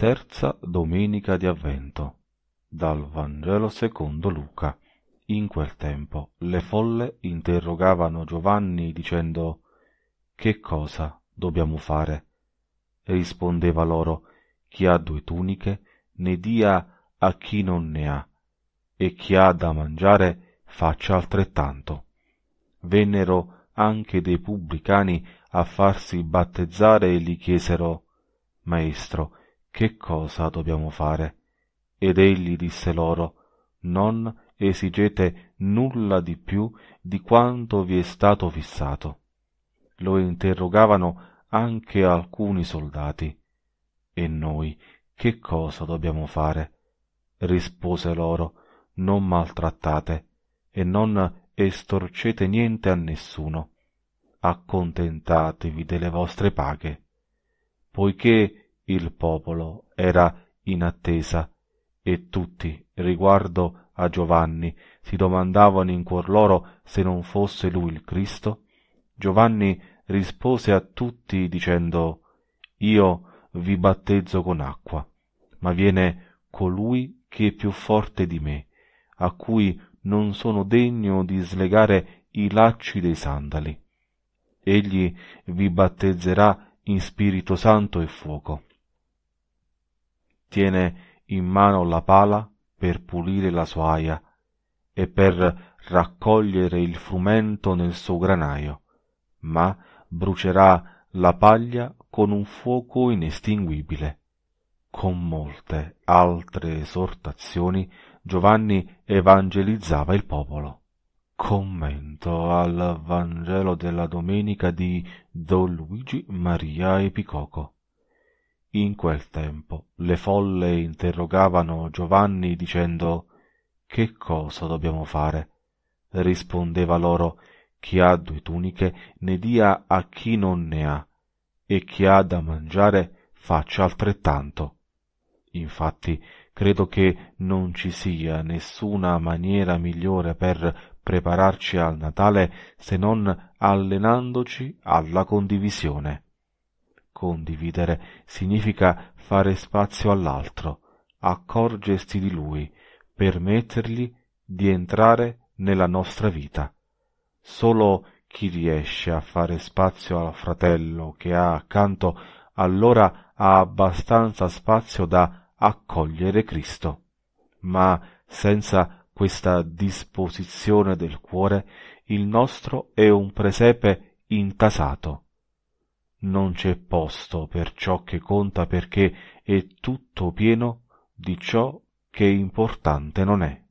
terza domenica di avvento. Dal Vangelo secondo Luca. In quel tempo le folle interrogavano Giovanni dicendo Che cosa dobbiamo fare? Rispondeva loro Chi ha due tuniche ne dia a chi non ne ha, e chi ha da mangiare faccia altrettanto. Vennero anche dei pubblicani a farsi battezzare e gli chiesero Maestro, che cosa dobbiamo fare? Ed egli disse loro, Non esigete nulla di più di quanto vi è stato fissato. Lo interrogavano anche alcuni soldati. E noi che cosa dobbiamo fare? Rispose loro, non maltrattate e non estorcete niente a nessuno. Accontentatevi delle vostre paghe, poiché il popolo era in attesa e tutti, riguardo a Giovanni, si domandavano in cuor loro se non fosse lui il Cristo. Giovanni rispose a tutti dicendo Io vi battezzo con acqua, ma viene colui che è più forte di me, a cui non sono degno di slegare i lacci dei sandali. Egli vi battezzerà in Spirito Santo e fuoco tiene in mano la pala per pulire la soaia e per raccogliere il frumento nel suo granaio, ma brucerà la paglia con un fuoco inestinguibile. Con molte altre esortazioni Giovanni evangelizzava il popolo. Commento al Vangelo della domenica di Don Luigi Maria Epicoco. In quel tempo le folle interrogavano Giovanni dicendo Che cosa dobbiamo fare? Rispondeva loro Chi ha due tuniche ne dia a chi non ne ha, e chi ha da mangiare faccia altrettanto. Infatti credo che non ci sia nessuna maniera migliore per prepararci al Natale se non allenandoci alla condivisione. Condividere significa fare spazio all'altro, accorgersi di lui, permettergli di entrare nella nostra vita. Solo chi riesce a fare spazio al fratello che ha accanto allora ha abbastanza spazio da accogliere Cristo. Ma senza questa disposizione del cuore il nostro è un presepe intasato non c'è posto per ciò che conta perché è tutto pieno di ciò che importante non è.